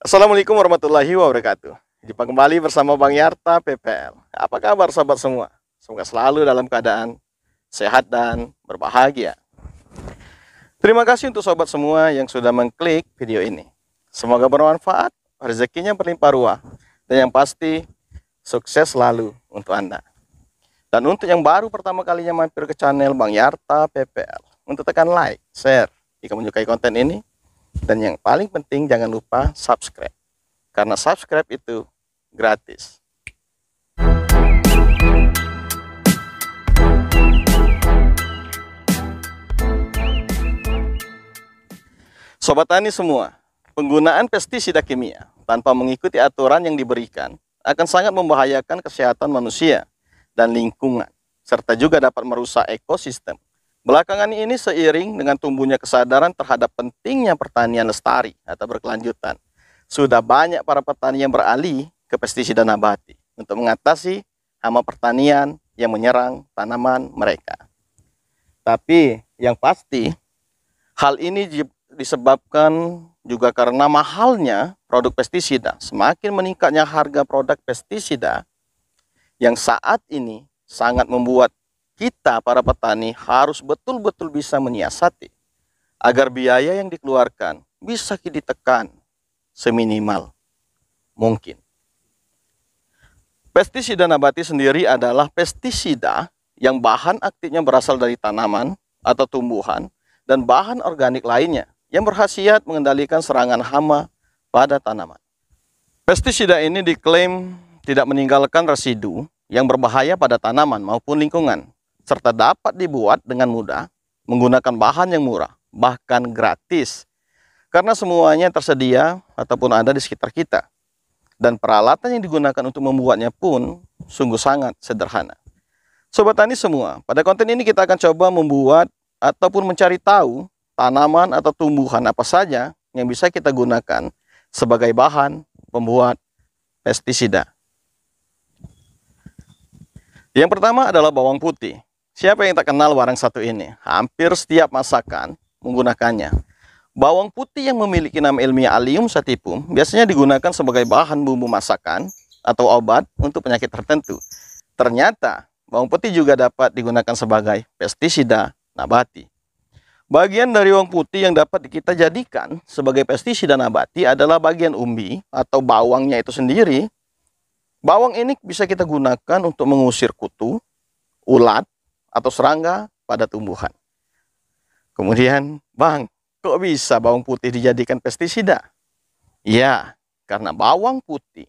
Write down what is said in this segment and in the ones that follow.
Assalamualaikum warahmatullahi wabarakatuh. Jumpa kembali bersama Bang Yarta PPL. Apa kabar sahabat semua? Semoga selalu dalam keadaan sehat dan berbahagia. Terima kasih untuk sahabat semua yang sudah mengklik video ini. Semoga bermanfaat, rezekinya berlimpah ruah, dan yang pasti sukses selalu untuk Anda. Dan untuk yang baru pertama kalinya mampir ke channel Bang Yarta PPL, untuk tekan like, share jika menyukai konten ini dan yang paling penting jangan lupa subscribe. Karena subscribe itu gratis. Sobat tani semua, penggunaan pestisida kimia tanpa mengikuti aturan yang diberikan akan sangat membahayakan kesehatan manusia dan lingkungan, serta juga dapat merusak ekosistem Belakangan ini seiring dengan tumbuhnya kesadaran terhadap pentingnya pertanian lestari atau berkelanjutan, sudah banyak para petani yang beralih ke pestisida nabati untuk mengatasi hama pertanian yang menyerang tanaman mereka. Tapi yang pasti, hal ini disebabkan juga karena mahalnya produk pestisida. Semakin meningkatnya harga produk pestisida yang saat ini sangat membuat kita para petani harus betul-betul bisa menyiasati agar biaya yang dikeluarkan bisa ditekan seminimal mungkin. Pestisida nabati sendiri adalah pestisida yang bahan aktifnya berasal dari tanaman atau tumbuhan dan bahan organik lainnya yang berhasiat mengendalikan serangan hama pada tanaman. Pestisida ini diklaim tidak meninggalkan residu yang berbahaya pada tanaman maupun lingkungan serta dapat dibuat dengan mudah menggunakan bahan yang murah, bahkan gratis. Karena semuanya tersedia ataupun ada di sekitar kita. Dan peralatan yang digunakan untuk membuatnya pun sungguh sangat sederhana. Sobat tani semua, pada konten ini kita akan coba membuat ataupun mencari tahu tanaman atau tumbuhan apa saja yang bisa kita gunakan sebagai bahan pembuat pestisida. Yang pertama adalah bawang putih. Siapa yang tak kenal warang satu ini? Hampir setiap masakan menggunakannya. Bawang putih yang memiliki nama ilmiah Allium sativum biasanya digunakan sebagai bahan bumbu masakan atau obat untuk penyakit tertentu. Ternyata, bawang putih juga dapat digunakan sebagai pestisida nabati. Bagian dari bawang putih yang dapat kita jadikan sebagai pestisida nabati adalah bagian umbi atau bawangnya itu sendiri. Bawang ini bisa kita gunakan untuk mengusir kutu, ulat, atau serangga pada tumbuhan. Kemudian, Bang, kok bisa bawang putih dijadikan pestisida? Ya, karena bawang putih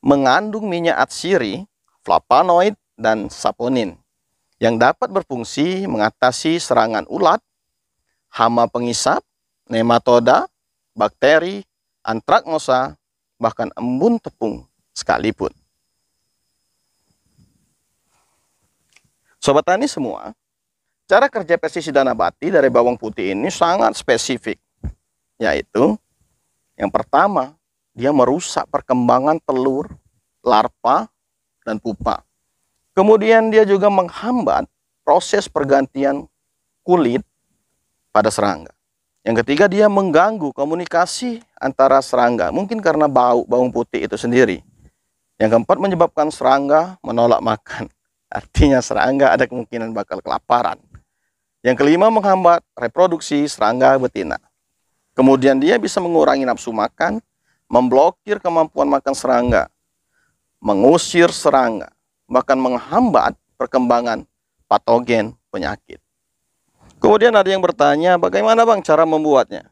mengandung minyak atsiri, flavonoid, dan saponin yang dapat berfungsi mengatasi serangan ulat, hama pengisap, nematoda, bakteri, antraknosa, bahkan embun tepung sekalipun. Sobat tani semua, cara kerja pestisida nabati dari bawang putih ini sangat spesifik. Yaitu, yang pertama, dia merusak perkembangan telur, larva, dan pupa. Kemudian dia juga menghambat proses pergantian kulit pada serangga. Yang ketiga dia mengganggu komunikasi antara serangga, mungkin karena bau bawang putih itu sendiri. Yang keempat menyebabkan serangga menolak makan. Artinya serangga ada kemungkinan bakal kelaparan. Yang kelima menghambat reproduksi serangga betina. Kemudian dia bisa mengurangi nafsu makan, memblokir kemampuan makan serangga, mengusir serangga, bahkan menghambat perkembangan patogen penyakit. Kemudian ada yang bertanya, bagaimana bang cara membuatnya?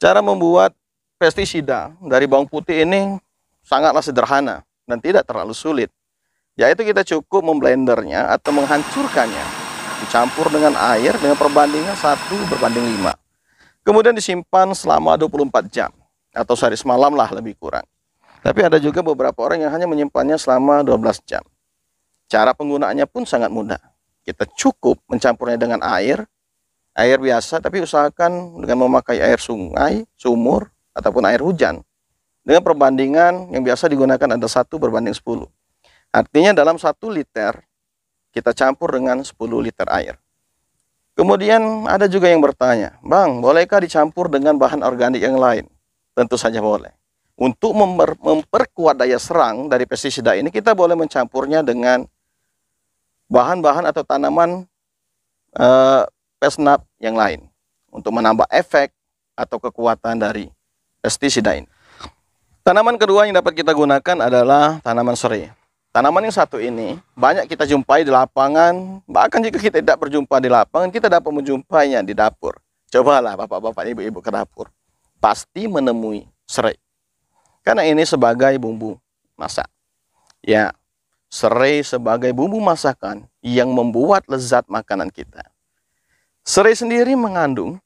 Cara membuat pestisida dari bawang putih ini sangatlah sederhana dan tidak terlalu sulit. Yaitu kita cukup memblendernya atau menghancurkannya. Dicampur dengan air dengan perbandingan 1 berbanding 5. Kemudian disimpan selama 24 jam atau sehari semalam lah lebih kurang. Tapi ada juga beberapa orang yang hanya menyimpannya selama 12 jam. Cara penggunaannya pun sangat mudah. Kita cukup mencampurnya dengan air, air biasa tapi usahakan dengan memakai air sungai, sumur, ataupun air hujan. Dengan perbandingan yang biasa digunakan ada satu berbanding 10. Artinya dalam satu liter kita campur dengan 10 liter air. Kemudian ada juga yang bertanya, Bang, bolehkah dicampur dengan bahan organik yang lain? Tentu saja boleh. Untuk memperkuat daya serang dari pestisida ini, kita boleh mencampurnya dengan bahan-bahan atau tanaman e, pesnap yang lain untuk menambah efek atau kekuatan dari pestisida ini. Tanaman kedua yang dapat kita gunakan adalah tanaman serai. Tanaman yang satu ini banyak kita jumpai di lapangan, bahkan jika kita tidak berjumpa di lapangan, kita dapat menjumpainya di dapur. Cobalah bapak-bapak, ibu-ibu ke dapur. Pasti menemui serai. Karena ini sebagai bumbu masak. Ya, serai sebagai bumbu masakan yang membuat lezat makanan kita. Serai sendiri mengandung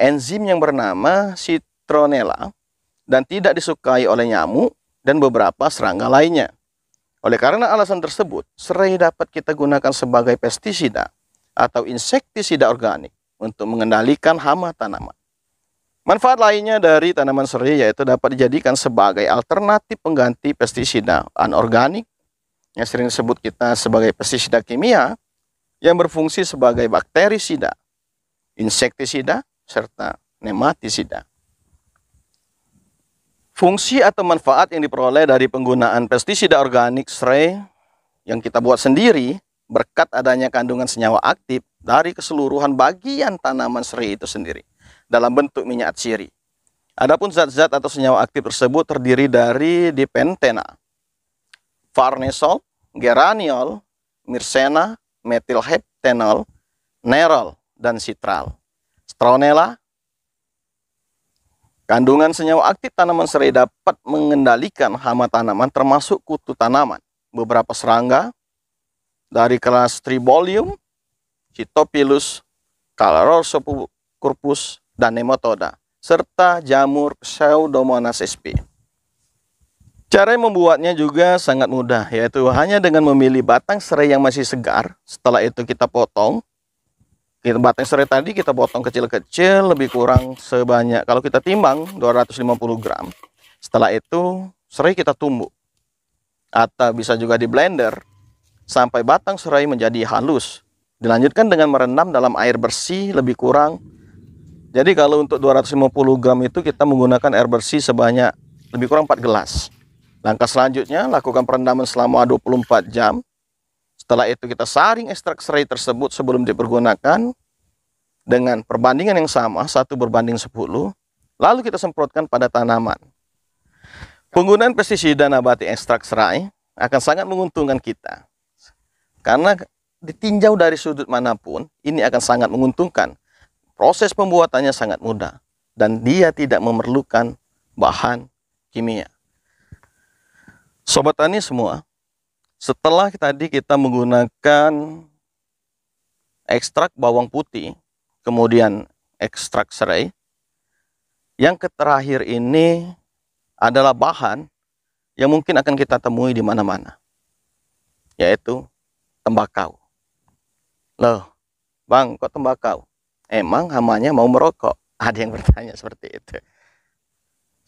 enzim yang bernama citronella dan tidak disukai oleh nyamuk dan beberapa serangga lainnya. Oleh karena alasan tersebut, serai dapat kita gunakan sebagai pestisida atau insektisida organik untuk mengendalikan hama tanaman. Manfaat lainnya dari tanaman serai yaitu dapat dijadikan sebagai alternatif pengganti pestisida anorganik yang sering disebut kita sebagai pestisida kimia yang berfungsi sebagai bakterisida, insektisida, serta nematisida. Fungsi atau manfaat yang diperoleh dari penggunaan pestisida organik serai yang kita buat sendiri berkat adanya kandungan senyawa aktif dari keseluruhan bagian tanaman serai itu sendiri dalam bentuk minyak ciri. Adapun zat-zat atau senyawa aktif tersebut terdiri dari dipentena, farnesol, geraniol, mirsena, metilheptenol, nerol, dan citral, stronella, Kandungan senyawa aktif tanaman serai dapat mengendalikan hama tanaman termasuk kutu tanaman. Beberapa serangga dari kelas Tribolium, Cytopilus, Calorosopurpus, dan Nematoda, serta jamur Pseudomonas sp. Cara membuatnya juga sangat mudah, yaitu hanya dengan memilih batang serai yang masih segar. Setelah itu kita potong, kita batang serai tadi kita potong kecil-kecil lebih kurang sebanyak kalau kita timbang 250 gram setelah itu serai kita tumbuk atau bisa juga di blender sampai batang serai menjadi halus dilanjutkan dengan merendam dalam air bersih lebih kurang jadi kalau untuk 250 gram itu kita menggunakan air bersih sebanyak lebih kurang 4 gelas langkah selanjutnya lakukan perendaman selama 24 jam setelah itu kita saring ekstrak serai tersebut sebelum dipergunakan dengan perbandingan yang sama, satu berbanding 10, lalu kita semprotkan pada tanaman. Penggunaan pestisida nabati ekstrak serai akan sangat menguntungkan kita. Karena ditinjau dari sudut manapun, ini akan sangat menguntungkan. Proses pembuatannya sangat mudah dan dia tidak memerlukan bahan kimia. Sobat tani semua, setelah tadi kita menggunakan ekstrak bawang putih, kemudian ekstrak serai. Yang terakhir ini adalah bahan yang mungkin akan kita temui di mana-mana, yaitu tembakau. Loh, Bang, kok tembakau? Emang hamanya mau merokok? Ada yang bertanya seperti itu.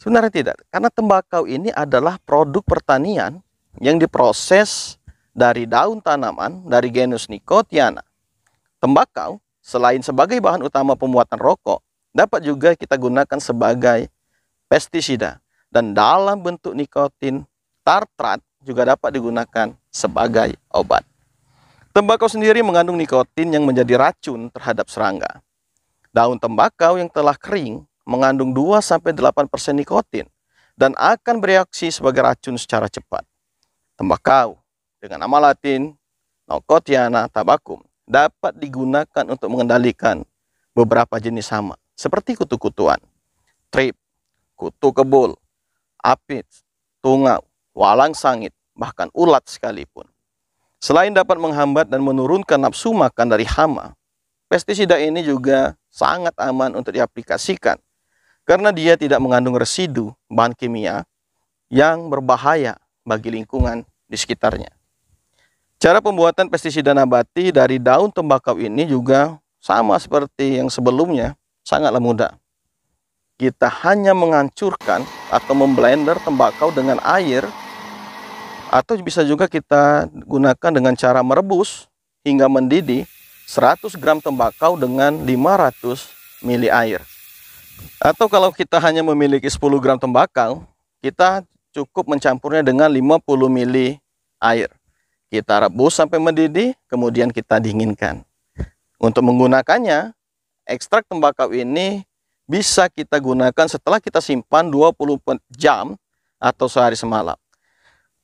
Sebenarnya tidak, karena tembakau ini adalah produk pertanian yang diproses dari daun tanaman dari genus Nicotiana. Tembakau, selain sebagai bahan utama pembuatan rokok, dapat juga kita gunakan sebagai pestisida. Dan dalam bentuk nikotin, tartrat juga dapat digunakan sebagai obat. Tembakau sendiri mengandung nikotin yang menjadi racun terhadap serangga. Daun tembakau yang telah kering mengandung 2-8% nikotin dan akan bereaksi sebagai racun secara cepat tembakau dengan nama latin nocotiana tabacum dapat digunakan untuk mengendalikan beberapa jenis hama seperti kutu-kutuan, trip, kutu kebul, apit, tungau, walang sangit, bahkan ulat sekalipun. Selain dapat menghambat dan menurunkan nafsu makan dari hama, pestisida ini juga sangat aman untuk diaplikasikan karena dia tidak mengandung residu bahan kimia yang berbahaya bagi lingkungan di sekitarnya. Cara pembuatan pestisida nabati dari daun tembakau ini juga sama seperti yang sebelumnya, sangatlah mudah. Kita hanya menghancurkan atau memblender tembakau dengan air atau bisa juga kita gunakan dengan cara merebus hingga mendidih 100 gram tembakau dengan 500 ml air. Atau kalau kita hanya memiliki 10 gram tembakau, kita cukup mencampurnya dengan 50 ml air. Kita rebus sampai mendidih, kemudian kita dinginkan. Untuk menggunakannya, ekstrak tembakau ini bisa kita gunakan setelah kita simpan 20 jam atau sehari semalam.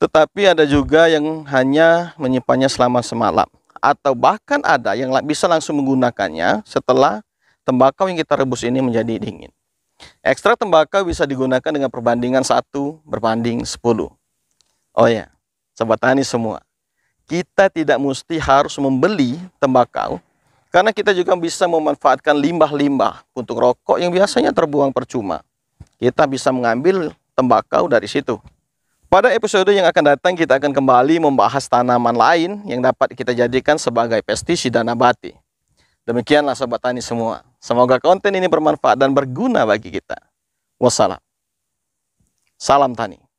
Tetapi ada juga yang hanya menyimpannya selama semalam. Atau bahkan ada yang bisa langsung menggunakannya setelah tembakau yang kita rebus ini menjadi dingin. Ekstrak tembakau bisa digunakan dengan perbandingan 1 berbanding 10. Oh ya, sobat tani semua. Kita tidak mesti harus membeli tembakau karena kita juga bisa memanfaatkan limbah-limbah untuk rokok yang biasanya terbuang percuma. Kita bisa mengambil tembakau dari situ. Pada episode yang akan datang kita akan kembali membahas tanaman lain yang dapat kita jadikan sebagai pestisida nabati. Demikianlah sobat tani semua. Semoga konten ini bermanfaat dan berguna bagi kita. Wassalam. Salam Tani.